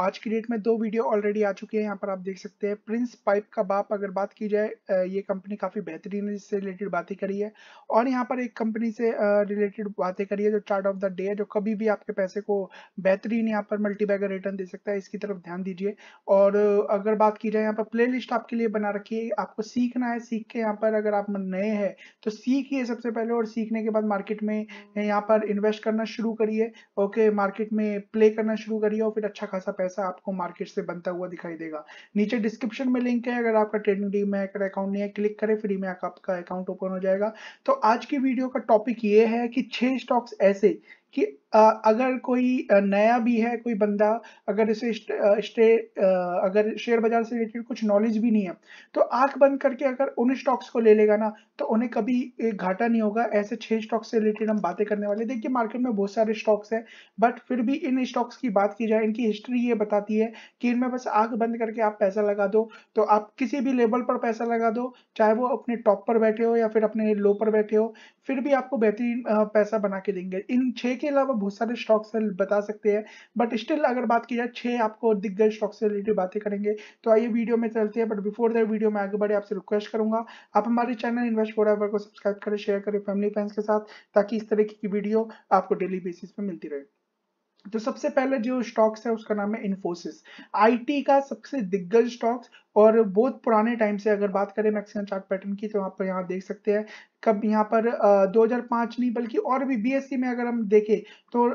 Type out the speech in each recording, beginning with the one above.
आज की डेट में दो वीडियो ऑलरेडी आ चुके हैं यहाँ पर आप देख सकते हैं प्रिंस पाइप का बाप अगर बात की जाए ये कंपनी काफ़ी बेहतरीन है इससे रिलेटेड बातें करी है और यहाँ पर एक कंपनी से रिलेटेड बातें करी है जो चार्ट ऑफ द डे है जो कभी भी आपके पैसे को बेहतरीन यहाँ पर मल्टीबैगर रिटर्न दे सकता है इसकी तरफ ध्यान दीजिए और अगर बात की जाए यहाँ पर प्ले आपके लिए बना रखिए आपको सीखना है सीख के यहाँ पर अगर आप नए हैं तो सीखिए सबसे पहले और सीखने के बाद मार्केट में हम्म। यहाँ पर इन्वेस्ट करना शुरू करिए ओके मार्केट में प्ले करना शुरू करिए और फिर अच्छा खासा पैसा पैसा आपको मार्केट से बनता हुआ दिखाई देगा नीचे डिस्क्रिप्शन में लिंक है अगर आपका ट्रेडिंग डी में अकाउंट नहीं है क्लिक करें फ्री में आपका अकाउंट ओपन हो जाएगा तो आज की वीडियो का टॉपिक ये है कि छह स्टॉक्स ऐसे कि अगर कोई नया भी है कोई बंदा अगर इसे स्टे अगर शेयर बाजार से रिलेटेड कुछ नॉलेज भी नहीं है तो आंख बंद करके अगर उन स्टॉक्स को ले लेगा ना तो उन्हें कभी घाटा नहीं होगा ऐसे छह स्टॉक्स से रिलेटेड हम बातें करने वाले देखिए मार्केट में बहुत सारे स्टॉक्स हैं बट फिर भी इन स्टॉक्स की बात की जाए इनकी हिस्ट्री ये बताती है कि इनमें बस आंख बंद करके आप पैसा लगा दो तो आप किसी भी लेवल पर पैसा लगा दो चाहे वो अपने टॉप पर बैठे हो या फिर अपने लो पर बैठे हो फिर भी आपको बेहतरीन पैसा बना के देंगे इन छह के अलावा बहुत सारे स्टॉक्स बता सकते हैं बट स्टिल अगर बात की जाए छह आपको दिग्गज स्टॉक से रिलेटेड बातें करेंगे तो आइए वीडियो में चलते हैं बट बिफोर दैट वीडियो में आगे बढ़े आपसे रिक्वेस्ट करूंगा आप हमारे चैनल इन्वेस्ट फॉर एवर को सब्सक्राइब करें शेयर करें फैमिली फ्रेंड्स के साथ ताकि इस तरह की वीडियो आपको डेली बेसिस पे मिलती रहे तो सबसे पहले जो स्टॉक्स है उसका नाम है इन्फोसिस आईटी का सबसे दिग्गज स्टॉक्स और बहुत पुराने टाइम से अगर बात करें मैक्सिमम चार्ट पैटर्न की तो आप यहाँ देख सकते हैं कब यहाँ पर आ, 2005 नहीं बल्कि और भी बी में अगर हम देखें तो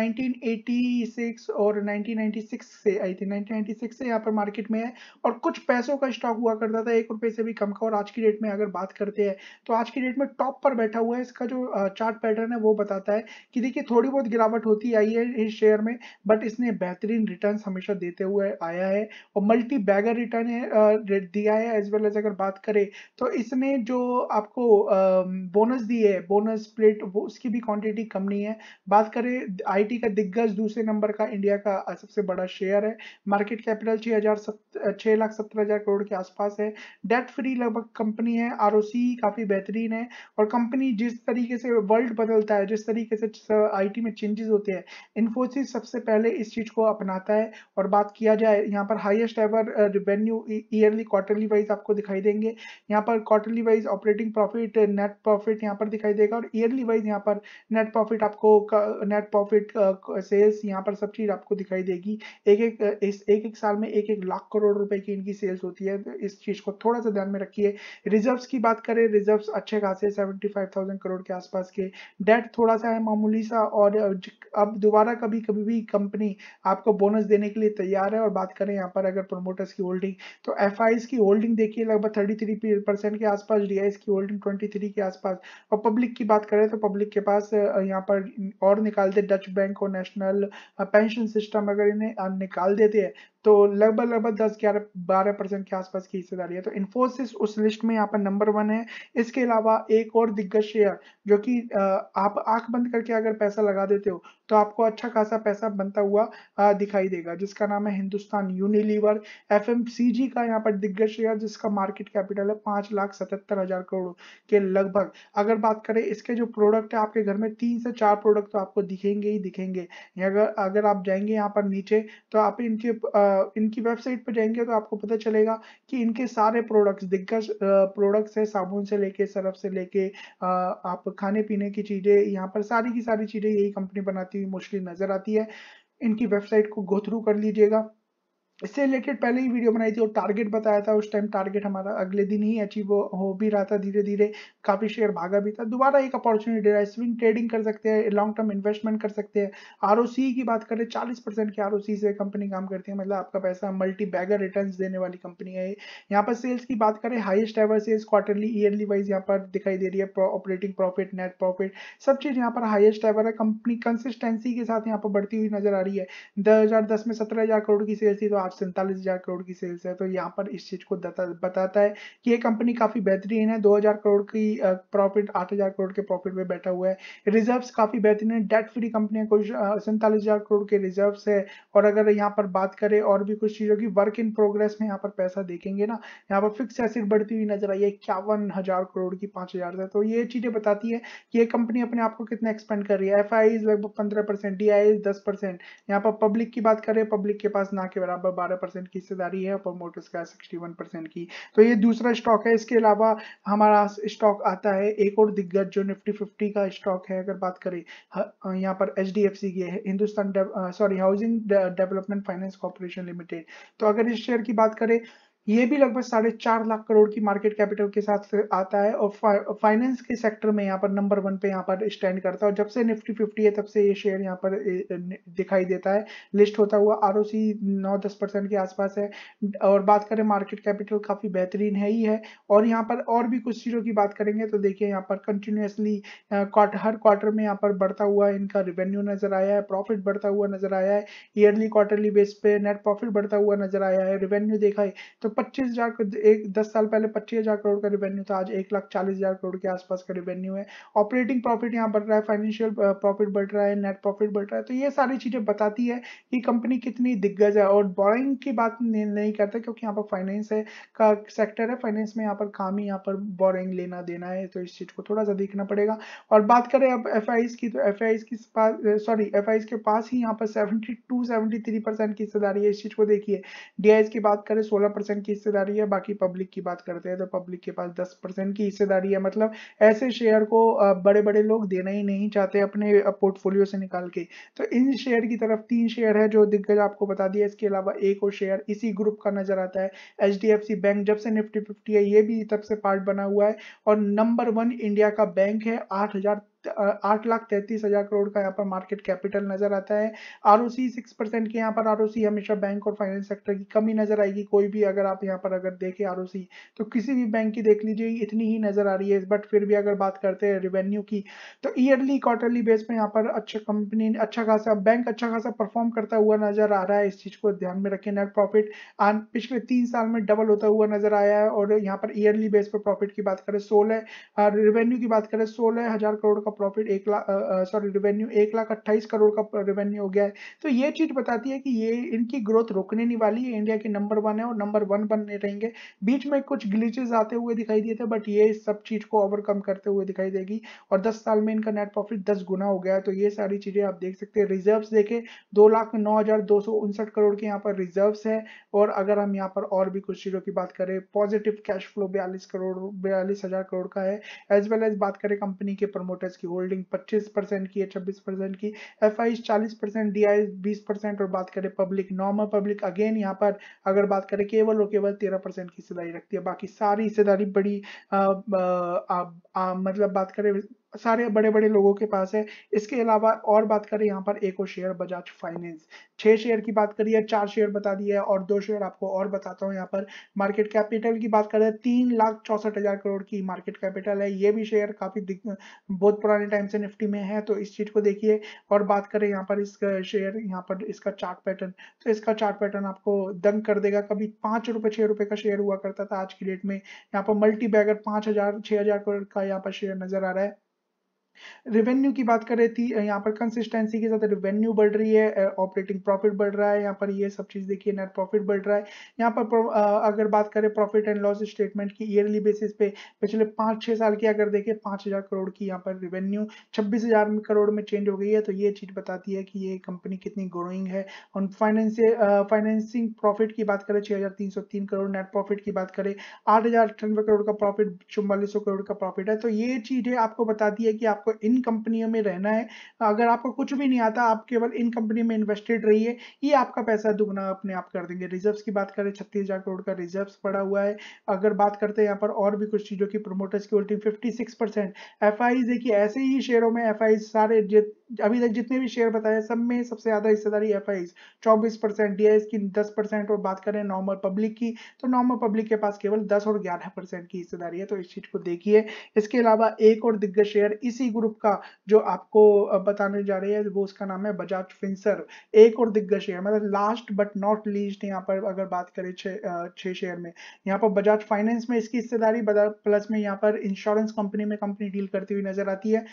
1986 और 1996 से आई थी 1996 से यहाँ पर मार्केट में है और कुछ पैसों का स्टॉक हुआ करता था एक रुपये से भी कम का और आज की डेट में अगर बात करते हैं तो आज की डेट में टॉप पर बैठा हुआ है इसका जो चार्ट पैटर्न है वो बताता है कि देखिए थोड़ी बहुत गिरावट होती आई है इस शेयर में बट इसने बेहतरीन रिटर्न हमेशा देते हुए आया है और मल्टी बैगर रिटर्न दिया है एज वेल एज अगर बात करें तो इसने जो आपको बोनस दी है बोनस स्प्लिट वो उसकी भी क्वांटिटी कम नहीं है बात करें आईटी का दिग्गज दूसरे नंबर का इंडिया का सबसे बड़ा शेयर है मार्केट कैपिटल छः हजार छः लाख सत्तर हजार करोड़ के आसपास है डेट फ्री लगभग कंपनी है आर काफ़ी बेहतरीन है और कंपनी जिस तरीके से वर्ल्ड बदलता है जिस तरीके से आई में चेंजेस होते हैं इन्फोसिस सबसे पहले इस चीज़ को अपनाता है और बात किया जाए यहाँ पर highest ever revenue yearly quarterly wise आपको दिखाई देंगे यहाँ पर quarterly wise operating profit net profit यहाँ पर दिखाई देगा और ईयरली वाइज यहाँ पर नेट प्रॉफिट आपको नेट प्रॉफिट सेल्स यहाँ पर सब चीज आपको दिखाई देगी एक एक इस एक एक साल में एक एक लाख करोड़ रुपए की इनकी सेल्स होती है तो इस चीज को थोड़ा सा ध्यान में रखिए रिजर्व की बात करें रिजर्व अच्छे खासे सेवेंटी करोड़ के आसपास के डेट थोड़ा सा है मामूली सा और अब दोबारा कभी कभी भी कंपनी आपको बोनस देने के लिए तैयार है और बात करें यहाँ पर अगर प्रोमोटर्स की होल्डिंग तो एफ की होल्डिंग देखिए लगभग थर्टी थ्री परसेंट के आसपास डी की होल्डिंग ट्वेंटी थ्री के आसपास और पब्लिक की बात करें तो पब्लिक के पास यहाँ पर और निकाल दे डच बैंक और नेशनल पेंशन सिस्टम अगर इन्हें निकाल देते हैं तो लगभग लगभग दस ग्यारह बारह परसेंट के आसपास की हिस्सेदारी है तो इन्फोसिस उस लिस्ट में यहाँ पर नंबर वन है इसके अलावा एक और दिग्गज शेयर जो कि आप आंख बंद करके अगर पैसा लगा देते हो तो आपको अच्छा खासा पैसा बनता हुआ दिखाई देगा जिसका नाम है हिंदुस्तान यूनिलीवर एफ का यहाँ पर दिग्गज शेयर जिसका मार्केट कैपिटल है पांच लाख सतहत्तर हजार करोड़ के लगभग अगर बात करें इसके जो प्रोडक्ट है आपके घर में तीन से चार प्रोडक्ट तो आपको दिखेंगे ही दिखेंगे अगर अगर आप जाएंगे यहाँ पर नीचे तो आप इनके आ, इनकी वेबसाइट पर जाएंगे तो आपको पता चलेगा कि इनके सारे प्रोडक्ट्स दिग्गज प्रोडक्ट्स है साबुन से लेके सरफ से लेके आप खाने पीने की चीज़ें यहाँ पर सारी की सारी चीज़ें यही कंपनी बनाती हुई मोस्टली नज़र आती है इनकी वेबसाइट को गो थ्रू कर लीजिएगा इससे रिलेटेड पहले ही वीडियो बनाई थी और टारगेट बताया था उस टाइम टारगेट हमारा अगले दिन ही अचीव हो भी रहा था धीरे धीरे काफ़ी शेयर भागा भी था दोबारा एक अपॉर्चुनिटी रहा है स्विंग ट्रेडिंग कर सकते हैं लॉन्ग टर्म इन्वेस्टमेंट कर सकते हैं आर की बात करें चालीस परसेंट की आर से कंपनी काम करती है मतलब आपका पैसा मल्टी बैगर रिटर्न देने वाली कंपनी है यहाँ पर सेल्स की बात करें highest ever sales quarterly yearly wise यहाँ पर दिखाई दे रही है ऑपरेटिंग प्रॉफिट नेट प्रॉफिट सब चीज़ यहाँ पर हाइस्ट एवर है कंपनी कंसिस्टेंसी के साथ यहाँ पर बढ़ती हुई नजर आ रही है दस में सत्रह करोड़ की सेल्स थी तो लाख सैंतालीस हजार करोड़ की सेल्स है तो यहाँ पर इस चीज को बताता है कि ये कंपनी काफी बेहतरीन है दो हजार करोड़ की प्रॉफिट आठ हजार करोड़ के प्रॉफिट में बैठा हुआ है रिजर्व काफी बेहतरीन है डेट फ्री कंपनी है कुछ सैंतालीस हजार करोड़ के रिजर्व है और अगर यहाँ पर बात करें और भी कुछ चीजों की वर्क इन प्रोग्रेस में यहाँ पर पैसा देखेंगे ना यहाँ पर फिक्स एसिड बढ़ती हुई नजर आई है इक्यावन हजार करोड़ की पांच हजार है तो ये चीजें बताती है कि ये कंपनी अपने आप को कितना एक्सपेंड कर रही है एफ लगभग पंद्रह परसेंट डी आई दस परसेंट यहाँ पर पब्लिक की बात करें पब्लिक के पास ना के बराबर बारह परसेंट की हिस्सेदारी है अपर मोटर्स का सिक्सटी वन परसेंट की तो ये दूसरा स्टॉक है इसके अलावा हमारा स्टॉक आता है एक और दिग्गज जो निफ्टी फिफ्टी का स्टॉक है अगर बात करें यहाँ पर एच डी एफ सी की है Hindustan sorry housing development finance corporation limited तो अगर इस शेयर की बात करें ये भी लगभग साढ़े चार लाख करोड़ की मार्केट कैपिटल के साथ आता है और फा, फाइनेंस के सेक्टर में यहाँ पर नंबर वन पे यहाँ पर स्टैंड करता है और जब से निफ्टी फिफ्टी है तब से ये शेयर यहाँ पर दिखाई देता है लिस्ट होता हुआ आर ओ सी नौ दस परसेंट के आसपास है और बात करें मार्केट कैपिटल काफ़ी बेहतरीन है ही है और यहाँ पर और भी कुछ चीज़ों की बात करेंगे तो देखिए यहाँ पर कंटिन्यूसली हर क्वार्टर में यहाँ पर बढ़ता हुआ इनका रिवेन्यू नज़र आया है प्रॉफिट बढ़ता हुआ नज़र आया है ईयरली क्वार्टरली बेस पे नेट प्रॉफिट बढ़ता हुआ नज़र आया है रिवेन्यू देखा है तो पच्चीस हजार एक दस साल पहले पच्चीस हजार करोड़ का रेवेन्यू था आज एक लाख चालीस हजार करोड़ के आसपास का रेवेन्यू है ऑपरेटिंग प्रॉफिट यहाँ बढ़ रहा है फाइनेंशियल प्रॉफिट uh, बढ़ रहा है नेट प्रॉफिट बढ़ रहा है तो ये सारी चीजें बताती है कि कंपनी कितनी दिग्गज है और बोरिंग की बात नहीं करते क्योंकि यहाँ पर फाइनेंस है का सेक्टर है फाइनेंस में यहाँ पर काम ही यहाँ पर बोरिंग लेना देना है तो इस चीज को थोड़ा सा देखना पड़ेगा और बात करें अब एफ की तो एफ की सॉरी एफ uh, के पास ही यहाँ पर seventy two seventy three percent की हिस्सेदारी है इस चीज को देखिए डी की बात करें सोलह परसेंट की हिस्सेदारी है बाकी पब्लिक की बात करते हैं तो पब्लिक के पास दस परसेंट की हिस्सेदारी है मतलब ऐसे शेयर को बड़े बड़े लोग देना ही नहीं चाहते अपने पोर्टफोलियो से निकाल के तो इन शेयर की तरफ तीन शेयर है जो दिग्गज आपको बता दिया इसके अलावा एक और शेयर इसी ग्रुप का नजर आता है एच बैंक जब से निफ्टी फिफ्टी है ये भी तब से पार्ट बना हुआ है और नंबर वन इंडिया का बैंक है आठ आठ लाख तैतीस हजार करोड़ का यहाँ पर मार्केट कैपिटल नजर आता है R O C six percent के यहाँ पर आर ओ सी हमेशा बैंक और फाइनेंस सेक्टर की कमी नजर आएगी कोई भी अगर आप यहाँ पर अगर देखें आर ओ सी तो किसी भी बैंक की देख लीजिए इतनी ही नजर आ रही है बट फिर भी अगर बात करते हैं रेवेन्यू की तो ईयरली क्वार्टरली बेस में यहाँ पर अच्छा कंपनी अच्छा खासा बैंक अच्छा खासा परफॉर्म करता हुआ नजर आ रहा है इस चीज को ध्यान में रखें नेट प्रॉफिट पिछले तीन साल में डबल होता हुआ नजर आया है और यहाँ पर ईयरली बेस पर प्रॉफिट की बात करें सोलह रेवेन्यू की बात करें सोलह हजार करोड़ का प्रॉफिट एक लाख सॉरी रेवेन्यू एक लाख अट्ठाईस करोड़ का रेवेन्यू हो गया है तो ये चीज बताती है कि ये इनकी ग्रोथ रोकने नहीं वाली है इंडिया के नंबर वन है और नंबर वन बनने रहेंगे बीच में कुछ ग्लिचेस आते हुए दिखाई दिए थे बट ये सब चीज को ओवरकम करते हुए दिखाई देगी और दस साल में इनका नेट प्रॉफिट दस गुना हो गया तो ये सारी चीजें आप देख सकते हैं रिजर्व देखे दो लाख नौ हजार दो सौ उनसठ करोड़ के यहाँ पर रिजर्व है और अगर हम यहाँ पर और भी कुछ चीजों की बात करें पॉजिटिव कैश फ्लो बयालीस करोड़ बयालीस हजार करोड़ का है एज वेल एज बात करें कंपनी के प्रमोटर्स की की होल्डिंग 25 परसेंट की है 26 परसेंट की एफ आई चालीस परसेंट डी आई बीस परसेंट और बात करें पब्लिक नॉर्मल पब्लिक अगेन यहाँ पर अगर बात करें केवल और केवल तेरह परसेंट की हिस्सेदारी रखती है बाकी सारी हिस्सेदारी बड़ी आ, आ, आ, आ, मतलब बात करें सारे बड़े बड़े लोगों के पास है इसके अलावा और बात करें यहाँ पर एक और शेयर बजाज फाइनेंस छह शेयर की बात करिए चार शेयर बता दिए है और दो शेयर आपको और बताता हूँ यहाँ पर मार्केट कैपिटल की बात करें तीन लाख चौसठ हजार करोड़ की मार्केट कैपिटल है ये भी शेयर काफी बहुत पुराने टाइम से निफ्टी में है तो इस चीज को देखिए और बात करें यहाँ पर इसका शेयर यहाँ पर इसका चार्ट पैटर्न तो इसका चार्ट पैटर्न आपको दंग कर देगा कभी पांच रुपए छह रुपए का शेयर हुआ करता था आज की डेट में यहाँ पर मल्टी बैगर पांच हजार छह हजार करोड़ का यहाँ पर शेयर नजर आ रहा है रेवेन्यू की बात कर रही थी यहाँ पर कंसिस्टेंसी के साथ रेवेन्यू बढ़ रही है ऑपरेटिंग प्रॉफिट बढ़ रहा है यहाँ पर ये सब चीज़ देखिए नेट प्रॉफिट बढ़ रहा है यहाँ पर अगर बात करें प्रॉफिट एंड लॉस स्टेटमेंट की ईयरली बेसिस पे पिछले पाँच छः साल की अगर देखें पाँच हज़ार करोड़ की यहाँ पर रेवेन्यू छब्बीस हज़ार करोड़ में चेंज हो गई है तो ये चीज़ बताती है कि ये कंपनी कितनी ग्रोइंग है और फाइनेंस फाइनेंसिंग प्रॉफिट की बात करें छः करोड़ नेट प्रॉफिट की बात करें आठ करोड़ का प्रॉफिट चौवालीस करोड़ का प्रॉफिट है तो ये चीज़ें आपको बताती है कि आप आपको इन कंपनियों में रहना है अगर आपको कुछ भी नहीं आता आप केवल इन कंपनी में इन्वेस्टेड रहिए ये आपका पैसा दुगना अपने आप कर देंगे रिजर्व्स की बात करें छत्तीस हजार करोड़ का रिजर्व्स पड़ा हुआ है अगर बात करते हैं यहाँ पर और भी कुछ चीज़ों की प्रोमोटर्स की holding fifty six percent F I देखिए ऐसे ही शेयरों में एफ सारे अभी तक जितने भी शेयर बताए सब में सबसे ज्यादा हिस्सेदारी एफ आई चौबीस परसेंट डी की दस परसेंट और बात करें नॉर्मल पब्लिक की तो नॉर्मल पब्लिक के पास केवल दस और ग्यारह परसेंट की हिस्सेदारी है तो इस चीज को देखिए इसके अलावा एक और दिग्गज शेयर इसी ग्रुप का जो आपको बताने जा रही है वो उसका नाम है बजाज फिंसर एक और दिग्गज शेयर मतलब लास्ट बट नॉट लीस्ट यहाँ पर अगर बात करें छह शेयर में यहाँ पर बजाज फाइनेंस में इसकी हिस्सेदारी प्लस में यहाँ पर इंश्योरेंस कंपनी में कंपनी डील करती हुई नजर आती है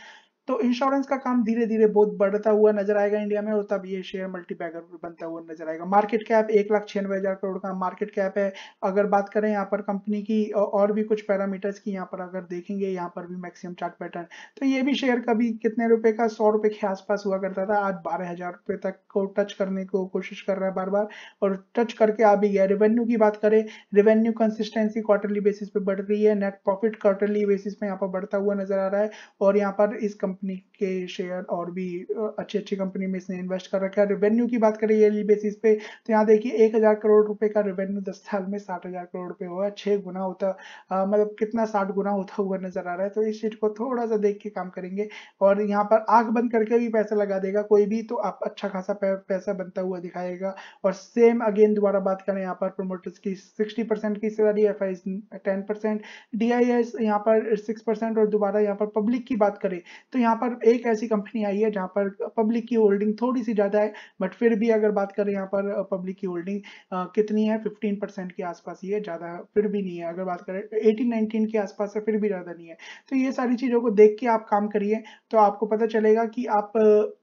तो इंश्योरेंस का काम धीरे धीरे बहुत बढ़ता हुआ नजर आएगा इंडिया में और तब ये शेयर मल्टी बनता हुआ नजर आएगा मार्केट कैप एक लाख छियानवे हजार करोड़ का मार्केट कैप है अगर बात करें यहाँ पर कंपनी की और भी कुछ पैरामीटर्स की यहाँ पर अगर देखेंगे यहाँ पर भी मैक्सिमम चार्ट पैटर्न तो ये भी शेयर कभी कितने रुपए का सौ रुपए के आसपास हुआ करता था आज बारह हजार रुपए तक को टच करने को कोशिश कर रहा है बार बार और टच करके आ भी गया रेवेन्यू की बात करें रेवेन्यू कंसिस्टेंसी क्वार्टरली बेसिस पे बढ़ रही है नेट प्रॉफिट क्वार्टरली बेसिस पे यहाँ पर बढ़ता हुआ नजर आ रहा है और यहाँ पर इस कंपनी के शेयर और भी अच्छी अच्छी कंपनी में इसने इन्वेस्ट कर रखा है रेवेन्यू की बात करें ईयरली बेसिस पे तो यहाँ देखिए एक हजार करोड़ रुपए का रेवेन्यू दस साल में साठ हजार करोड़ रुपए हुआ छह गुना होता आ, मतलब कितना साठ गुना होता हुआ नजर आ रहा है तो इस चीज को थोड़ा सा देख के काम करेंगे और यहाँ पर आग बंद करके भी पैसा लगा देगा कोई भी तो आप अच्छा खासा पैसा बनता हुआ दिखाएगा और सेम अगेन दोबारा बात करें यहाँ पर प्रोमोटर्स की सिक्सटी परसेंट की salary F I ten percent D I S यहाँ पर सिक्स परसेंट और दोबारा यहाँ पर पब्लिक की बात करें तो यहाँ पर एक ऐसी कंपनी आई है जहाँ पर पब्लिक की होल्डिंग थोड़ी सी ज़्यादा है बट फिर भी अगर बात करें यहाँ पर पब्लिक की होल्डिंग कितनी है फिफ्टीन परसेंट के आसपास ये ज़्यादा फिर भी नहीं है अगर बात करें एटीन नाइनटीन के आसपास है फिर भी ज़्यादा नहीं है तो ये सारी चीज़ों को देख के आप काम करिए तो आपको पता चलेगा कि आप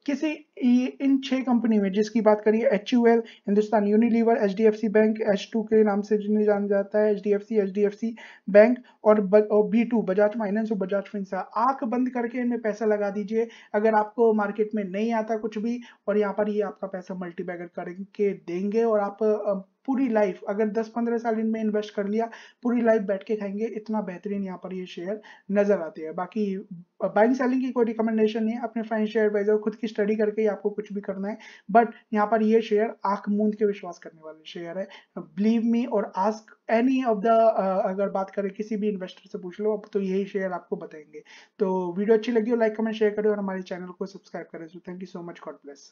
किसी E, इन छह कंपनी में जिसकी बात करिए H U L Hindustan Unilever H D F C bank H two के नाम से जिन्हें जाना जाता है H D F C H D F C bank और बी टू बजाज फाइनेंस और बजाज फिनसा आंख बंद करके इनमें पैसा लगा दीजिए अगर आपको मार्केट में नहीं आता कुछ भी और यहाँ पर ये आपका पैसा मल्टीबैगर करके देंगे और आप पूरी लाइफ अगर 10-15 साल इनमें इन्वेस्ट कर लिया पूरी लाइफ बैठ के खाएंगे इतना बेहतरीन यहाँ पर ये शेयर नजर आते हैं बाकी बाइंग सेलिंग की कोई रिकमेंडेशन नहीं है अपने फाइनेंशियल एडवाइजर खुद की स्टडी करके ही आपको कुछ भी करना है बट यहाँ पर ये शेयर आंख मूंद के विश्वास करने वाले शेयर है बिलीव मी और आस्क एनी ऑफ द अगर बात करें किसी भी इन्वेस्टर से पूछ लो अब तो यही शेयर आपको बताएंगे तो वीडियो अच्छी लगी हो लाइक कमेंट शेयर करें और हमारे चैनल को सब्सक्राइब करें thank you so much God bless